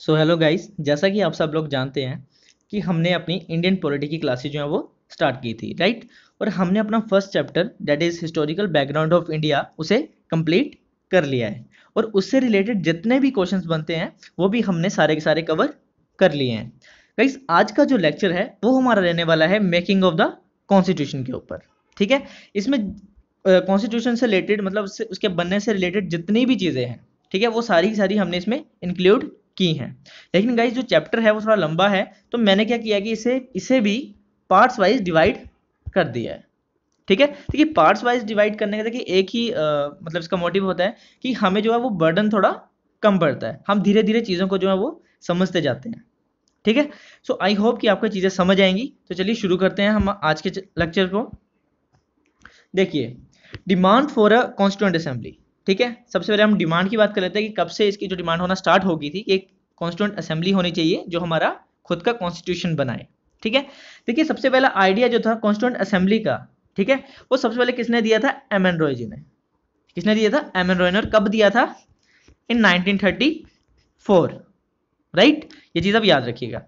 So hello guys जैसा कि आप सब लोग जानते हैं कि हमने अपनी इंडियन पॉलिटी की क्लासेज जो है वो स्टार्ट की थी राइट और हमने अपना first chapter that is historical background of India उसे कंप्लीट कर लिया है और उससे रिलेटेड जितने भी क्वेश्चन बनते हैं वो भी हमने सारे के सारे कवर कर लिए हैं गाइस आज का जो लेक्चर है वो हमारा रहने वाला है मेकिंग ऑफ द कॉन्स्टिट्यूशन के ऊपर ठीक है इसमें कॉन्स्टिट्यूशन से रिलेटेड मतलब उसके बनने से रिलेटेड जितनी भी चीज़ें हैं ठीक है वो सारी की सारी हमने इसमें इंक्लूड की हैं लेकिन गाइज जो चैप्टर है वो थोड़ा लंबा है तो मैंने क्या किया कि इसे इसे भी पार्ट्स वाइज डिवाइड कर दिया है ठीक है देखिए पार्ट्स वाइज डिवाइड करने का देखिए एक ही आ, मतलब इसका मोटिव होता है कि हमें जो है वो बर्डन थोड़ा कम पड़ता है हम धीरे धीरे चीज़ों को जो है वो समझते जाते हैं ठीक है सो आई होप कि आपको चीज़ें समझ आएंगी तो चलिए शुरू करते हैं हम आज के लेक्चर को देखिए demand for a constituent assembly ठीक है सबसे पहले हम डिमांड की बात कर लेते हैं कि कब से इसकी जो डिमांड होना स्टार्ट होगी थी एक कॉन्स्टिट्यूंट असेंबली होनी चाहिए जो हमारा खुद का कॉन्स्टिट्यूशन बनाए ठीक है देखिए सबसे पहला आइडिया जो था कॉन्स्टिट्यूंट असेंबली का ठीक है वो सबसे पहले किसने दिया था एम एन रॉय जी ने किसने दिया था एम एन रॉय ने और कब दिया था इन 1934 राइट ये चीज आप याद रखिएगा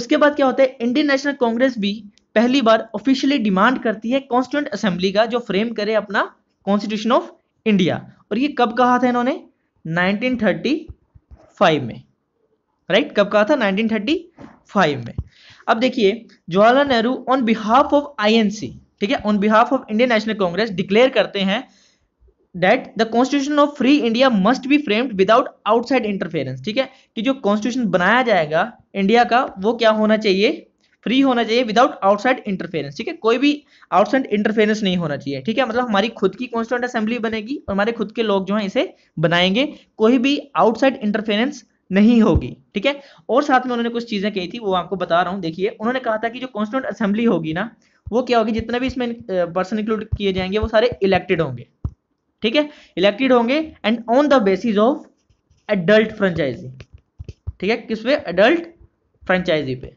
उसके बाद क्या होता है इंडियन नेशनल कांग्रेस भी पहली बार ऑफिशियली डिमांड करती है कॉन्स्टिट्यूंट असेंबली का जो फ्रेम करे अपना कॉन्स्टिट्यूशन ऑफ इंडिया और ये कब कहा था इन्होंने 1935 में राइट कब कहा था 1935 में अब देखिए Jawaharlal Nehru on behalf of INC ठीक है on behalf of Indian National Congress declare करते हैं that the constitution of free India must be framed without outside interference ठीक है कि जो कॉन्स्टिट्यूशन बनाया जाएगा इंडिया का वो क्या होना चाहिए फ्री होना चाहिए विदाउट आउटसाइड इंटरफेरेंस ठीक है कोई भी आउटसाइड इंटरफेरेंस नहीं होना चाहिए ठीक है मतलब हमारी खुद की कॉन्स्टिट्यूंट असेंबली बनेगी और हमारे खुद के लोग जो है इसे बनाएंगे कोई भी आउटसाइड इंटरफेरेंस नहीं होगी ठीक है और साथ में उन्होंने कुछ चीजें कही थी वो आपको बता रहा हूँ देखिए उन्होंने कहा था कि जो कॉन्स्टिट्यूंट असेंबली होगी ना वो क्या होगी जितने भी इसमें पर्सन इंक्लूड किए जाएंगे वो सारे इलेक्टेड होंगे ठीक है इलेक्टेड होंगे and on the basis of adult franchise ठीक है किस पे एडल्ट फ्रेंचाइजी पे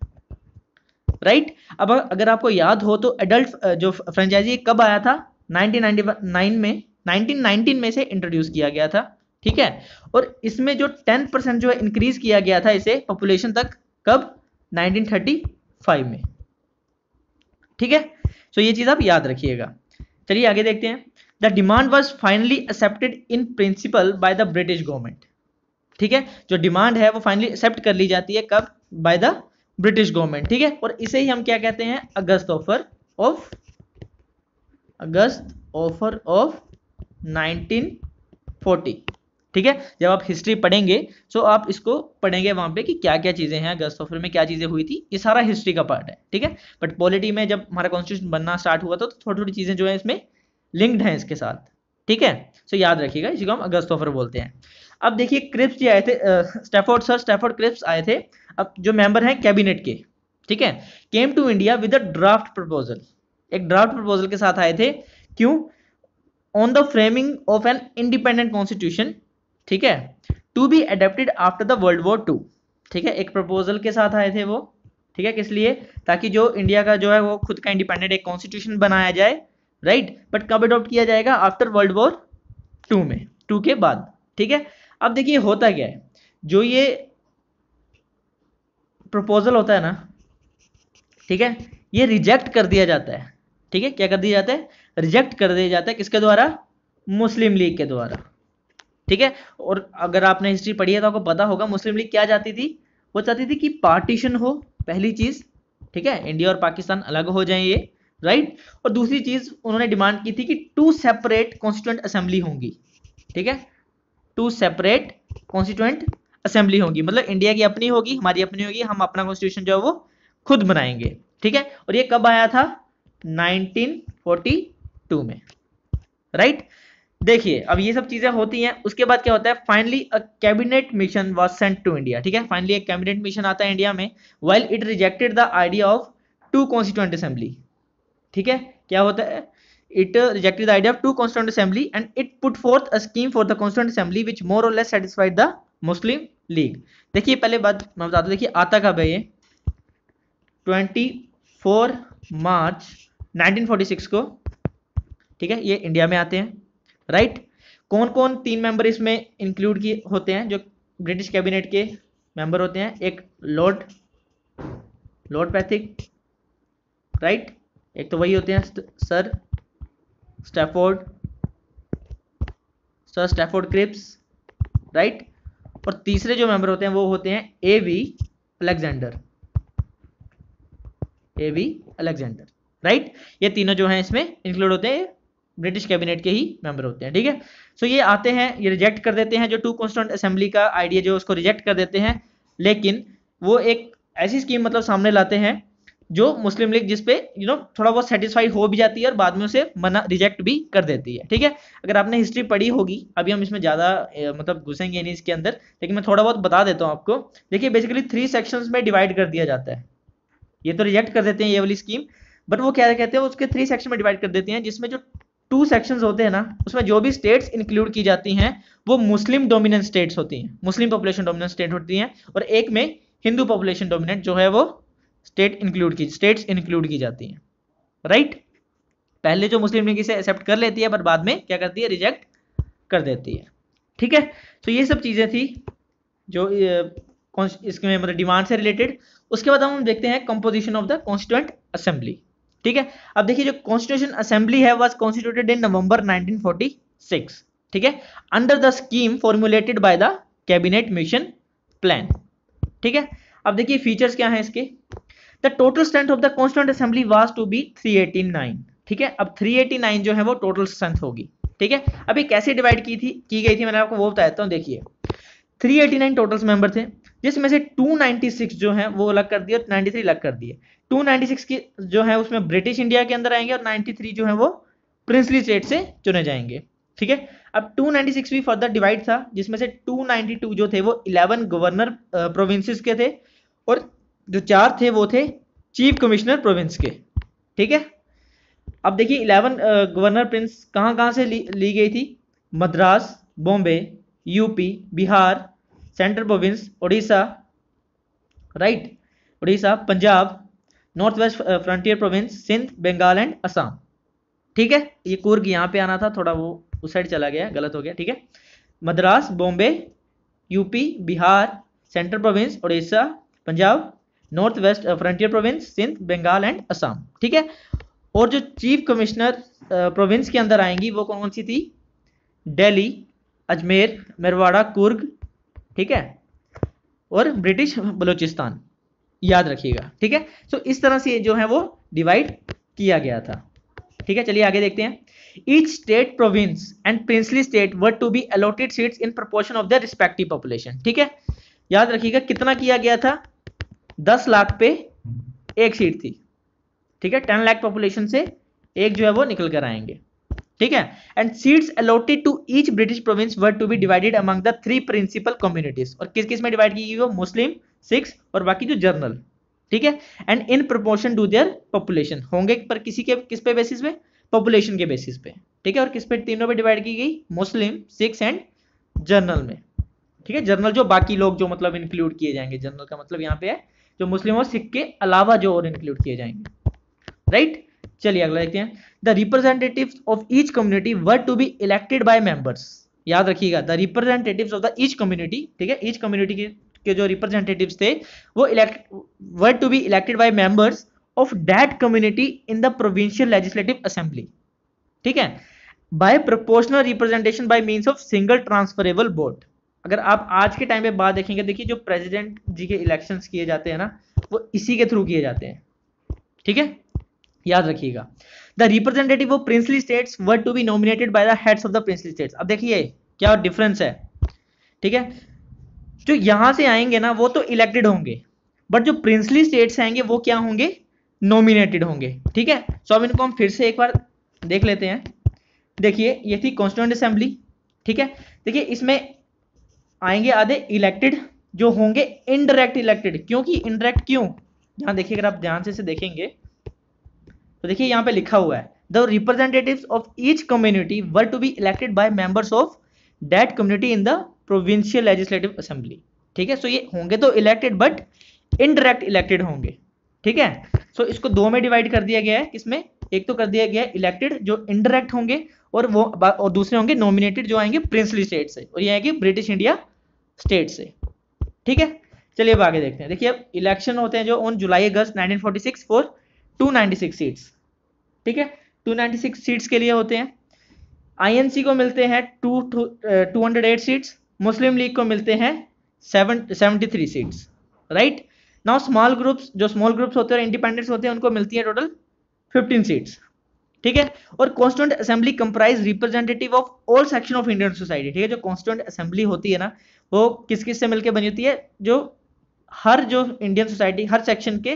राइट अब अगर आपको याद हो तो एडल्ट जो फ्रेंचाइजी कब आया था 1999 में 1919 में से इंट्रोड्यूस किया गया था ठीक है और इसमें जो 10 परसेंट जो है इंक्रीज किया गया था इसे पॉपुलेशन तक कब 1935 में ठीक है सो ये चीज आप याद रखिएगा चलिए आगे देखते हैं the demand was finally accepted in principle by the British government ठीक है जो डिमांड है वो फाइनली एक्सेप्ट कर ली जाती है कब बाय द ब्रिटिश गवर्नमेंट ठीक है और इसे ही हम क्या कहते हैं August offer of August offer of 1940 ठीक है जब आप हिस्ट्री पढ़ेंगे तो आप इसको पढ़ेंगे वहां पे कि क्या क्या चीजें हैं अगस्त ऑफर में क्या चीजें हुई थी ये सारा हिस्ट्री का पार्ट है ठीक है बट पॉलिटी में जब हमारा कॉन्स्टिट्यूशन बनना स्टार्ट हुआ था तो थोड़ी थोड़ी चीजें जो है इसमें लिंक्ड है इसके साथ ठीक है सो याद रखिएगा इसी को हम अगस्त ऑफर बोलते हैं अब देखिए क्रिप्स जी आए थे स्टेफोर्ड सर स्टेफोर्ड क्रिप्स आए थे अब जो मेंबर हैं कैबिनेट के ठीक है came to India with a draft proposal एक ड्राफ्ट प्रपोजल के साथ आए थे क्यों on the framing of an independent constitution ठीक है to be adapted after the world war two ठीक है एक प्रपोजल के साथ आए थे वो ठीक है किस लिए ताकि जो इंडिया का जो है वो खुद का इंडिपेंडेंट एक कॉन्स्टिट्यूशन बनाया जाए राइट बट कब अडॉप्ट किया जाएगा आफ्टर वर्ल्ड वॉर टू में टू के बाद ठीक है अब देखिए होता क्या है जो ये प्रपोजल होता है ना ठीक है ये रिजेक्ट कर दिया जाता है ठीक है क्या कर दिया जाता है रिजेक्ट कर दिया जाता है किसके द्वारा मुस्लिम लीग के द्वारा ठीक है और अगर आपने हिस्ट्री पढ़ी है तो आपको पता होगा मुस्लिम लीग क्या चाहती थी वो चाहती थी कि पार्टीशन हो पहली चीज ठीक है इंडिया और पाकिस्तान अलग हो जाए ये राइट और दूसरी चीज उन्होंने डिमांड की थी कि टू सेपरेट कॉन्स्टिट्यूंट असेंबली होंगी ठीक है टू सेपरेट कॉन्स्टिट्यूएंट असेंबली होगी मतलब इंडिया की अपनी होगी हमारी अपनी होगी हम अपना कॉन्स्टिट्यूशन जो है वो खुद बनाएंगे ठीक है और ये कब आया था 1942 में राइट देखिए अब ये सब चीजें होती हैं उसके बाद क्या होता है finally a cabinet mission was sent to India ठीक है फाइनली एक कैबिनेट मिशन आता है इंडिया में well it rejected the idea of two constituent assembly ठीक है क्या होता है it uh, rejected the idea of two constituent assembly and it put forth a scheme for the constituent assembly which more or less satisfied the muslim league dekhiye pehle baat main बता दूं dekhiye aata kab hai ye 24 मार्च 1946 को ठीक है ये India में आते हैं right right? कौन कौन तीन मेंबर इसमें इंक्लूड किए होते हैं जो ब्रिटिश कैबिनेट के मेंबर होते हैं एक लॉर्ड लॉर्ड पैथिक राइट एक तो वही होते हैं sir Stafford sir Stafford Cripps right और तीसरे जो मेंबर होते हैं वो होते हैं A V Alexander A V Alexander right ये तीनों जो हैं इसमें इंक्लूड होते हैं ब्रिटिश कैबिनेट के ही मेंबर होते हैं ठीक है सो ये आते हैं ये रिजेक्ट कर देते हैं जो टू कॉन्स्टेंट असेंबली का आइडिया जो उसको रिजेक्ट कर देते हैं लेकिन वो एक ऐसी स्कीम मतलब सामने लाते हैं जो मुस्लिम लीग जिसपे यू नो थोड़ा बहुत सेटिस्फाई हो भी जाती है और बाद में उसे मना रिजेक्ट भी कर देती है ठीक है अगर आपने हिस्ट्री पढ़ी होगी अभी हम इसमें ज़्यादा मतलब घुसेंगे नहीं इसके अंदर लेकिन मैं थोड़ा बहुत बता देता हूँ आपको देखिए बेसिकली थ्री सेक्शन में डिवाइड कर दिया जाता है ये तो रिजेक्ट कर देते हैं ये वाली स्कीम बट वो क्या कहते हैं उसके थ्री सेक्शन में डिवाइड कर देते हैं जिसमें जो टू सेक्शन होते हैं ना उसमें जो भी स्टेट्स इंक्लूड की जाती हैं वो मुस्लिम डोमिनेंट स्टेट्स होती हैं मुस्लिम पॉपुलेशन डोमिनेंट स्टेट होती हैं और एक में हिंदू पॉपुलेशन डोमिनेंट जो है वो स्टेट इंक्लूड की स्टेट्स इंक्लूड की जाती हैं राइट right? पहले जो मुस्लिम लीग इसे एक्सेप्ट कर लेती है पर बाद में क्या करती है रिजेक्ट कर देती है ठीक है तो ये सब चीज़ें थी जो कौन इसके मतलब डिमांड से रिलेटेड उसके बाद हम देखते हैं composition of the constituent assembly ठीक है अब देखिए जो कॉन्स्टिट्यूशन असेंबली है वॉज कॉन्स्टिट्यूटेड इन नवंबर 1946 ठीक है under the scheme formulated by the cabinet mission plan ठीक है अब देखिए फीचर्स क्या है इसके the total strength of the constant assembly was to be 389 ठीक है अब 389 जो है वो टोटल स्ट्रेंथ होगी ठीक है अभी कैसे डिवाइड की थी की गई थी मैंने आपको वो बताया था तो देखिए 389 टोटल्स मेंबर थे जिसमें से 296 जो है वो अलग कर दिए और 93 अलग कर दिए 296 की जो है उसमें ब्रिटिश इंडिया के अंदर आएंगे और 93 जो है वो प्रिंसली स्टेट से चुने जाएंगे ठीक है अब 296 भी फर्दर डिवाइड था जिसमें से 292 जो थे वो 11 गवर्नर प्रोविंसेस के थे और जो चार थे वो थे चीफ कमिश्नर प्रोविंस के ठीक है अब देखिए इलेवन गवर्नर प्रिंस कहाँ कहाँ से ली, ली गई थी Madras Bombay UP Bihar central province Orissa right Orissa Punjab north west frontier province Sindh Bengal and Assam ठीक है ये कुर्ग यहाँ पे आना था थोड़ा वो उस साइड चला गया गलत हो गया ठीक है Madras Bombay UP Bihar central province Orissa Punjab north west frontier province Sindh Bengal and Assam ठीक है और जो चीफ कमिश्नर प्रोविंस के अंदर आएंगी वो कौन सी थी दिल्ली अजमेर मेरवाड़ा कुर्ग ठीक है और ब्रिटिश बलूचिस्तान याद रखिएगा ठीक है सो इस तरह से जो है वो डिवाइड किया गया था ठीक है चलिए आगे देखते हैं each state province and princely state were to be allotted seats in proportion of the respective population ठीक है याद रखिएगा कितना किया गया था दस लाख पे एक सीट थी ठीक है टेन लाख पॉपुलेशन से एक जो है वो निकल कर आएंगे ठीक है and seats allotted to each British province were to be divided among the three principal communities और किस किस में डिवाइड की गई वो मुस्लिम सिक्स और बाकी जो जर्नल ठीक है and in proportion to their population होंगे पर किसी के किस पे बेसिस पे पॉपुलेशन के बेसिस पे ठीक है और किस पे तीनों पे डिवाइड की गई मुस्लिम सिक्स एंड जर्नल में ठीक है जर्नल जो बाकी लोग जो मतलब इंक्लूड किए जाएंगे जर्नल का मतलब यहाँ पे है जो मुस्लिम और सिख के अलावा जो और इंक्लूड किए जाएंगे राइट चलिए अगला देखते हैं the representative of each community were to be elected by members याद रखिएगा the representative of the each community ठीक है ईच कम्युनिटी के जो रिप्रेजेंटेटिव थे वो elect were to be elected by members of that community in the provincial legislative assembly ठीक है by proportional representation by mean of single transferable vote अगर आप आज के टाइम पे बात देखेंगे देखिए जो प्रेसिडेंट जी के इलेक्शन किए जाते हैं ना वो इसी के थ्रू किए जाते हैं ठीक है याद रखिएगा the representative of princely states were to be nominated by the heads of the princely states अब देखिए क्या डिफरेंस है ठीक है जो यहां से आएंगे ना वो तो इलेक्टेड होंगे बट जो प्रिंसली स्टेट्स आएंगे वो क्या होंगे नॉमिनेटेड होंगे ठीक है सो अब इनको हम फिर से एक बार देख लेते हैं देखिए ये थी कॉन्स्टिट्यूंट असेंबली ठीक है देखिए इसमें आएंगे आधे इलेक्टेड जो होंगे इनडायरेक्ट इलेक्टेड क्योंकि इनडायरेक्ट क्यों यहां देखिए अगर आप ध्यान से इसे देखेंगे तो देखिए यहां पे लिखा हुआ है the representative of each community were to be elected by members of that community in the provincial legislative assembly ठीक है सो ये होंगे तो इलेक्टेड बट इनडायरेक्ट इलेक्टेड होंगे ठीक है सो so, इसको दो में डिवाइड कर दिया गया है इसमें एक तो कर दिया गया इलेक्टेड जो इनडायरेक्ट होंगे और वो और दूसरे होंगे नॉमिनेटेड जो आएंगे प्रिंसली स्टेट से और ये आएंगे ब्रिटिश इंडिया स्टेट से ठीक है चलिए अब आगे देखते हैं देखिए अब इलेक्शन होते हैं जो on July August 1946 for 296 seats ठीक है 296 सीट्स के लिए होते हैं आईएनसी को मिलते हैं two two hundred eight seats Muslim League को मिलते हैं seven seventy three seats right now small groups जो स्मॉल ग्रुप्स होते हैं इंडिपेंडेंट्स होते हैं उनको मिलती है टोटल फिफ्टीन सीट्स ठीक है और constant assembly comprise representative of all section of Indian society ठीक है जो कॉन्स्टेंट असेंबली होती है ना वो किस किस से मिलकर बनी होती है जो हर जो इंडियन सोसाइटी हर सेक्शन के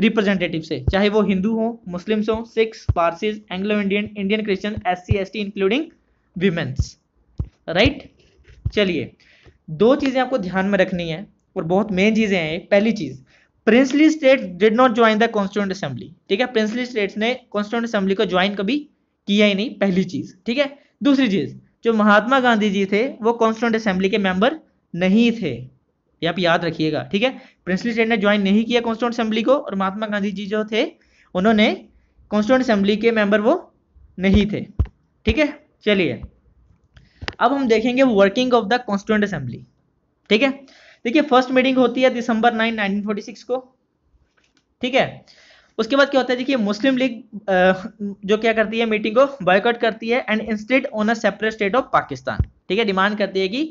रिप्रेजेंटेटिव से चाहे वो हिंदू हो मुस्लिम्स हो Sikhs Parsis Anglo Indian Indian Christian S C S T including women's right चलिए दो चीज़ें आपको ध्यान में रखनी है और बहुत मेन चीज़ें हैं पहली चीज़ princely state did not join the constituent assembly ठीक है प्रिंसली स्टेट्स ने कॉन्स्टिट्यूंट असेंबली को ज्वाइन कभी किया ही नहीं पहली चीज ठीक है दूसरी चीज जो महात्मा गांधी जी थे वो कॉन्स्टिट्यूंट असेंबली के मेंबर नहीं थे ये आप याद रखिएगा ठीक है प्रिंसली स्टेट ने ज्वाइन नहीं किया कॉन्स्टिट्यूंट असेंबली को और महात्मा गांधी जी जो थे उन्होंने कॉन्स्टिट्यूंट असेंबली के मेंबर वो नहीं थे ठीक है चलिए अब हम देखेंगे working of the constituent assembly ठीक है देखिए फर्स्ट मीटिंग होती है दिसंबर नाइन नाइनटीन को ठीक है उसके बाद क्या होता है देखिए मुस्लिम लीग जो क्या करती है मीटिंग को बॉयकॉट करती है and insisted on a separate state of Pakistan ठीक है डिमांड करती है कि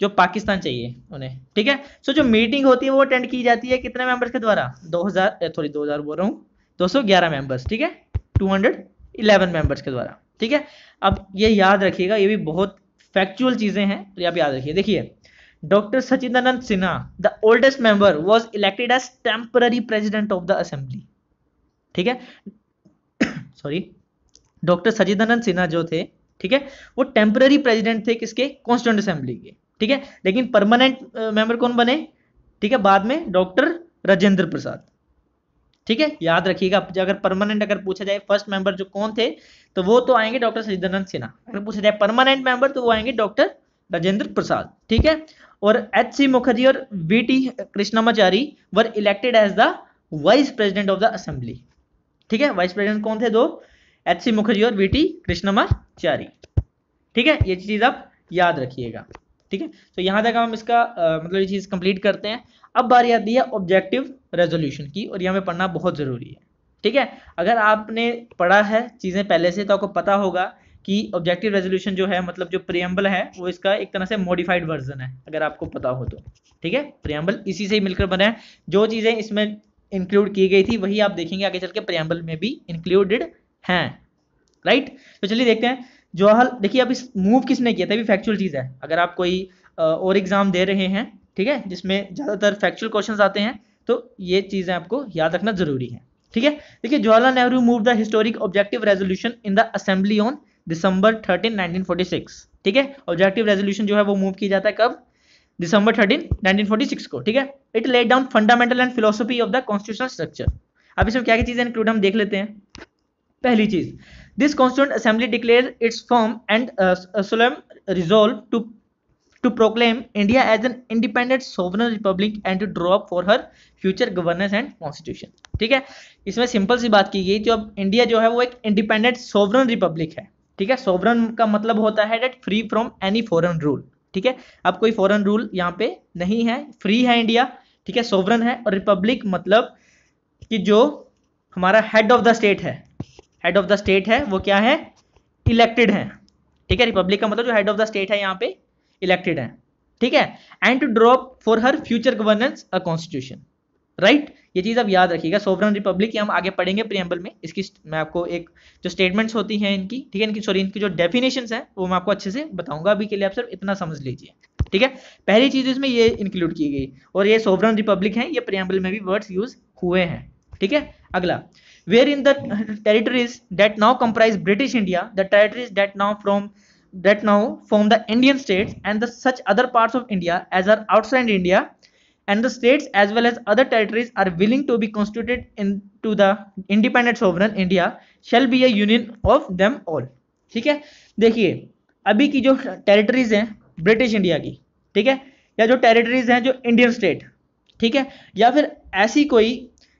जो पाकिस्तान चाहिए उन्हें ठीक है सो जो मीटिंग होती है वो अटेंड की जाती है कितने मेंबर्स के द्वारा 2000 दो 2000 बोल रहा हूँ 211 मेंबर्स ठीक है 211 मेंबर्स के द्वारा ठीक है अब ये याद रखिएगा ये भी बहुत फैक्चुअल चीज़ें हैं तो आप याद रखिए देखिए Dr. Sachidanand Sinha, the oldest member, was elected as temporary president of the assembly. ठीक है सॉरी डॉक्टर सचिदानंद सिन्हा जो थे ठीक है वो टेम्पररी प्रेसिडेंट थे किसके कॉन्स्टिट्यूंट असेंबली के ठीक है लेकिन परमानेंट मेंबर कौन बने ठीक है बाद में डॉक्टर राजेंद्र प्रसाद ठीक है याद रखिएगा अगर परमानेंट अगर पूछा जाए फर्स्ट मेंबर जो कौन थे तो वो तो आएंगे डॉक्टर सचिदानंद सिन्हा अगर पूछा जाए परमानेंट मेंबर तो वो आएंगे डॉक्टर राजेंद्र प्रसाद ठीक है और एच सी मुखर्जी और V T Krishnamachari were elected as the vice president of the assembly ठीक है वाइस प्रेसिडेंट कौन थे दो एच सी मुखर्जी और वी टी कृष्णमाचारी ठीक है ये चीज आप याद रखिएगा ठीक है तो यहां तक हम इसका आ, मतलब ये चीज़ कंप्लीट करते हैं अब बारी आती है ऑब्जेक्टिव रेजोल्यूशन की और यह हमें पढ़ना बहुत ज़रूरी है ठीक है अगर आपने पढ़ा है चीज़ें पहले से तो आपको पता होगा कि ऑब्जेक्टिव रेजोल्यूशन जो है मतलब जो प्रियम्बल है वो इसका एक तरह से मॉडिफाइड वर्जन है अगर आपको पता हो तो ठीक है प्रियम्बल इसी से ही मिलकर बना है जो चीज़ें इसमें इंक्लूड की गई थी वही आप देखेंगे आगे चल के प्रियम्बल में भी इंक्लूडेड हैं राइट तो चलिए देखते हैं जवाहर देखिए अब इस मूव किसने किया था फैक्चुअल चीज़ है अगर आप कोई और एग्ज़ाम दे रहे हैं ठीक है जिसमें ज़्यादातर फैक्चुअल क्वेश्चन आते हैं तो ये चीज़ें आपको याद रखना जरूरी है ठीक है देखिए Jawaharlal Nehru move the historic objective resolution in the assembly on December thirteen nineteen forty six ठीक है ऑब्जेक्टिव रेजोल्यूशन जो है वो मूव किया जाता है कब December thirteen nineteen forty six को ठीक है it laid down fundamental and philosophy of the constitutional structure अब इसमें क्या क्या चीजें इंक्लूड हम देख लेते हैं पहली चीज this constituent assembly declare its firm and resolve resolve to to proclaim India as an independent sovereign republic and to draw up for her future governance and constitution ठीक है इसमें सिंपल सी बात की गई जो अब इंडिया जो है वो एक इंडिपेंडेंट सोवरन रिपब्लिक है ठीक है सोवरन का मतलब होता है that free from any foreign rule ठीक है अब कोई फॉरन रूल यहाँ पे नहीं है फ्री है इंडिया ठीक है सोवरन है और रिपब्लिक मतलब कि जो हमारा हेड ऑफ द स्टेट है हेड ऑफ द स्टेट है वो क्या है इलेक्टेड है ठीक है रिपब्लिक का मतलब जो हेड ऑफ द स्टेट है यहाँ पे इलेक्टेड है ठीक है and to draw up for her future governance a constitution right ये चीज़ आप याद रखिएगा सोवरन रिपब्लिक हम आगे पढ़ेंगे प्रियम्बल में इसकी मैं आपको एक जो स्टेटमेंट्स होती हैं इनकी ठीक है इनकी सॉरी इनकी जो डेफिनेशन है वो मैं आपको अच्छे से बताऊंगा अभी के लिए आप सिर्फ इतना समझ लीजिए ठीक है पहली चीज़ इसमें ये इंक्लूड की गई और ये सोवरन रिपब्लिक है ये प्रियम्बल में भी वर्ड्स यूज हुए हैं ठीक है अगला wherein the territories that now comprise British India the territories that now from that now from the Indian states and the such other parts of India as are outside India and the states as well as other territories are willing to be constituted into the independent sovereign India shall be a union of them all ठीक है देखिए अभी की जो territories हैं British India की ठीक है या जो टेरिटरीज हैं जो इंडियन स्टेट ठीक है या फिर ऐसी कोई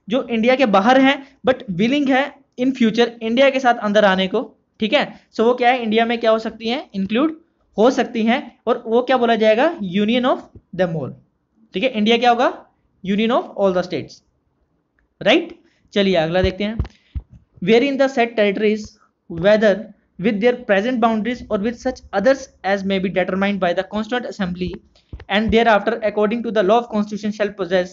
जो इंडिया के बाहर है बट विलिंग है इन फ्यूचर इंडिया के साथ अंदर आने को ठीक है सो so, वो क्या है इंडिया में क्या हो सकती हैं इंक्लूड हो सकती हैं और वो क्या बोला जाएगा यूनियन ऑफ द मोल ठीक है इंडिया क्या होगा union of all the states right चलिए अगला देखते हैं wherein the said territories whether with their present boundaries or with such others as may be determined by the constituent assembly and thereafter according to the law of constitution shall possess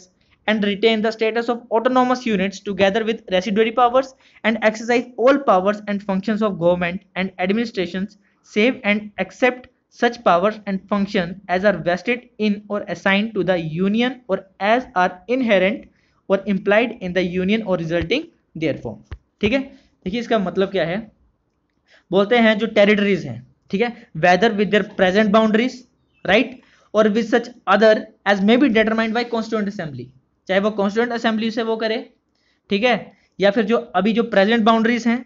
and retain the status of autonomous units together with residuary powers and exercise all powers and functions of government and administrations save and except such powers and function as are vested in or assigned to the union or as are inherent or implied in the union or resulting therefrom ठीक है देखिए इसका मतलब क्या है बोलते हैं जो टेरिटरीज हैं ठीक है whether with their present boundaries right और with such other as may be determined by constituent assembly चाहे वो कॉन्स्टिट्यूंट असेंबली से वो करे ठीक है या फिर जो अभी जो प्रेजेंट बाउंड्रीज हैं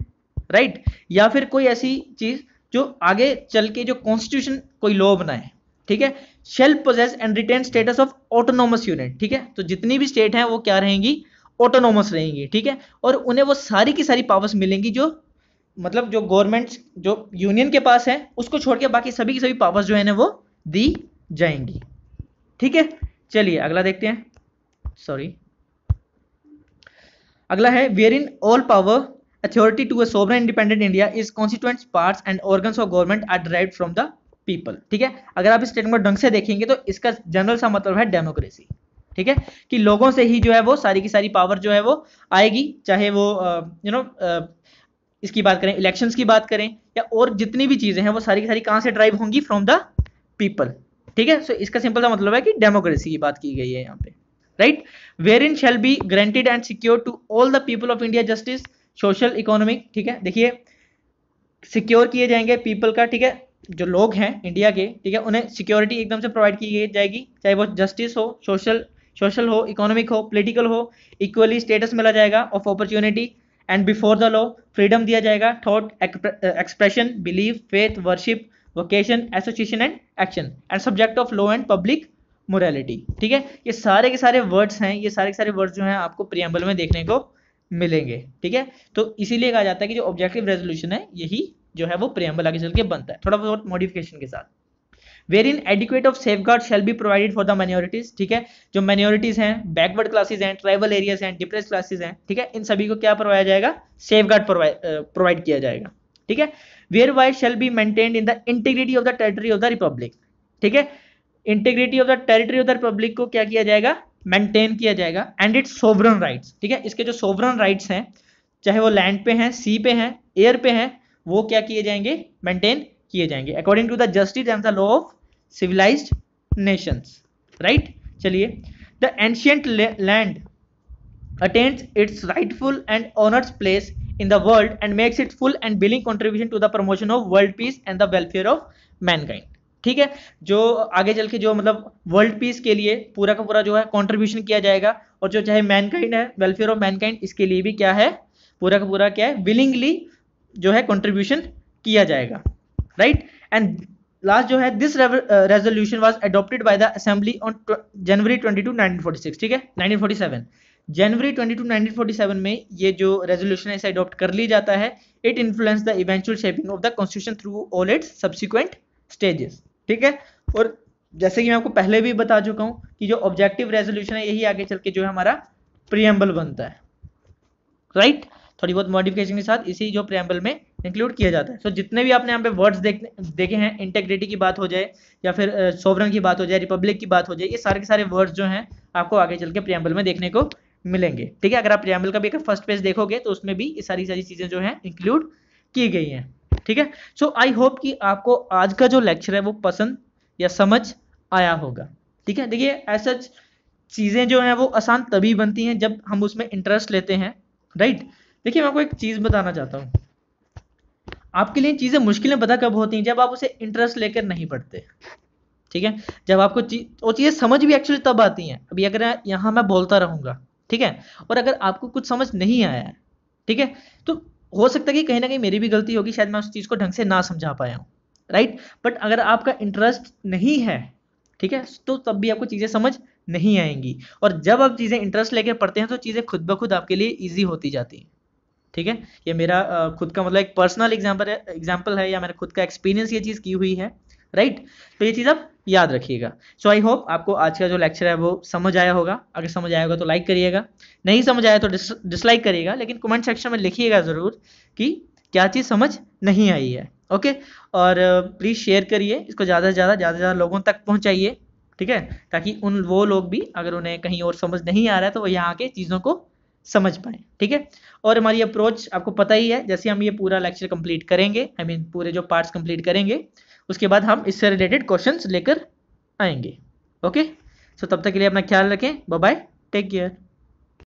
राइट या फिर कोई ऐसी चीज़ जो आगे चल के जो कॉन्स्टिट्यूशन कोई लॉ बनाए ठीक है shall possess and retain status of autonomous unit ठीक है तो जितनी भी स्टेट हैं वो क्या रहेंगी ऑटोनोमस रहेंगी ठीक है और उन्हें वो सारी की सारी पावर्स मिलेंगी जो मतलब जो गवर्नमेंट जो यूनियन के पास है उसको छोड़ के बाकी सभी की सभी पावर्स जो है ना वो दी जाएंगी ठीक है चलिए अगला देखते हैं सॉरी अगला है wherein all power authority to a sovereign independent India is constituent parts and organs of government are derived from the people ठीक है अगर आप इस स्टेटमेंट ढंग से देखेंगे तो इसका जनरल सा मतलब है डेमोक्रेसी ठीक है कि लोगों से ही जो है वो सारी की सारी पावर जो है वो आएगी चाहे वो यू नो इसकी बात करें इलेक्शंस की बात करें या और जितनी भी चीज़ें हैं वो सारी की सारी कहां से ड्राइव होंगी फ्रॉम द पीपल ठीक है सो इसका सिंपल सा मतलब है कि डेमोक्रेसी की बात की गई है यहाँ पे right wherein shall be granted and secure to all the people of India justice social economic ठीक है देखिए सिक्योर किए जाएंगे पीपल का ठीक है जो लोग हैं इंडिया के ठीक है उन्हें सिक्योरिटी एकदम से प्रोवाइड की जाएगी चाहे वो जस्टिस हो सोशल सोशल हो इकोनॉमिक हो पॉलिटिकल हो इक्वली स्टेटस मिला जाएगा of opportunity and before the law freedom दिया जाएगा thought expression believe faith worship vocation association and action and subject of law and public morality ठीक है ये सारे के सारे वर्ड्स हैं ये सारे के सारे वर्ड्स जो हैं आपको प्रियम्बल में देखने को मिलेंगे ठीक है तो इसीलिए कहा जाता है कि जो ऑब्जेक्टिव रेजोल्यूशन है यही जो है वो प्रियम्बल आगे चल के बनता है थोड़ा बहुत मॉडिफिकेशन के साथ wherein adequate of safeguard shall be provided for the minorities ठीक है जो माइनॉरिटीज हैं बैकवर्ड क्लासेज हैं ट्राइबल एरियाज हैं डिप्रेस क्लासेज हैं ठीक है इन सभी को क्या करवाया जाएगा सेफ गार्ड प्रोवाइड किया जाएगा ठीक है whereby shall be maintain in the integrity of the territory of the republic ठीक है integrity of the territory of the republic को क्या किया जाएगा मेंटेन किया जाएगा एंड इट्स सोवरन राइट्स ठीक है इसके जो सोवरन राइट्स हैं चाहे वो लैंड पे हैं सी पे हैं एयर पे हैं वो क्या किए जाएंगे मेंटेन किए जाएंगे according to the justice and the law of civilize nations right चलिए the ancient land attains its rightful and honoured place in the world and makes it full and willing contribution to the promotion of world peace and the welfare of mankind ठीक है जो आगे चल के जो मतलब world peace के लिए पूरा का पूरा जो है कॉन्ट्रीब्यूशन किया जाएगा और जो चाहे मैनकाइंड है वेलफेयर ऑफ मैनकाइंड इसके लिए भी क्या है पूरा का पूरा क्या है विलिंगली जो है कॉन्ट्रीब्यूशन किया जाएगा राइट एंड लास्ट जो है this resolution was adopted by the assembly on January 22 1946 ठीक है सेवन जनवरी 22 1947 में ये जो रेजोल्यूशन है इसे अडॉप्ट कर ली जाता है it influence the eventual shaping of the constitution through all its subsequent stages ठीक है और जैसे कि मैं आपको पहले भी बता चुका हूं कि जो ऑब्जेक्टिव रेजोल्यूशन है यही आगे चल के जो है हमारा प्रियम्बल बनता है राइट थोड़ी बहुत मॉडिफिकेशन के साथ इसी जो प्रियम्बल में इंक्लूड किया जाता है सो so, जितने भी आपने यहाँ पे वर्ड्स देखे देखे हैं इंटेग्रिटी की बात हो जाए या फिर सोवरन की बात हो जाए रिपब्लिक की बात हो जाए ये सारे के सारे वर्ड्स जो हैं आपको आगे चल के प्रियम्बल में देखने को मिलेंगे ठीक है अगर आप प्रियम्बल का भी अगर फर्स्ट पेज देखोगे तो उसमें भी ये सारी सारी चीज़ें जो हैं इंक्लूड की गई हैं ठीक है सो आई होप कि आपको आज का जो लेक्चर है वो पसंद या समझ आया होगा ठीक है देखिए ऐसा चीज़ें जो हैं वो आसान तभी बनती हैं जब हम उसमें इंटरेस्ट लेते हैं राइट देखिए मैं आपको एक चीज़ बताना चाहता हूँ आपके लिए चीज़ें मुश्किलें पता कब होती हैं जब आप उसे इंटरेस्ट लेकर नहीं पढ़ते ठीक है जब आपको चीज वो चीज़ें समझ भी एक्चुअली तब आती हैं अभी अगर यहां मैं बोलता रहूंगा ठीक है और अगर आपको कुछ समझ नहीं आया है ठीक है तो हो सकता है कि कहीं ना कहीं मेरी भी गलती होगी शायद मैं उस चीज़ को ढंग से ना समझा पाया हूँ राइट बट अगर आपका इंटरेस्ट नहीं है ठीक है तो तब भी आपको चीज़ें समझ नहीं आएंगी और जब आप चीज़ें इंटरेस्ट लेकर पढ़ते हैं तो चीज़ें खुद ब खुद आपके लिए ईजी होती जाती हैं ठीक है ये मेरा खुद का मतलब एक पर्सनल एग्जाम्पल एग्जाम्पल है या मेरा खुद का एक्सपीरियंस ये चीज़ की हुई है राइट तो ये चीज़ आप याद रखिएगा सो आई होप आपको आज का जो लेक्चर है वो समझ आया होगा अगर समझ आया होगा तो लाइक करिएगा नहीं समझ आया तो डिसलाइक करिएगा लेकिन कमेंट सेक्शन में लिखिएगा ज़रूर कि क्या चीज़ समझ नहीं आई है ओके और प्लीज़ uh, शेयर करिए इसको ज़्यादा से ज़्यादा ज़्यादा से ज़्यादा लोगों तक पहुँचाइए ठीक है ताकि उन वो लोग भी अगर उन्हें कहीं और समझ नहीं आ रहा है तो वो यहाँ के चीज़ों को समझ पाए ठीक है और हमारी अप्रोच आपको पता ही है जैसे हम ये पूरा लेक्चर कंप्लीट करेंगे आई I मीन mean, पूरे जो पार्ट्स कंप्लीट करेंगे उसके बाद हम इससे रिलेटेड क्वेश्चन लेकर आएंगे ओके सो तब तक के लिए अपना ख्याल रखें बाय टेक केयर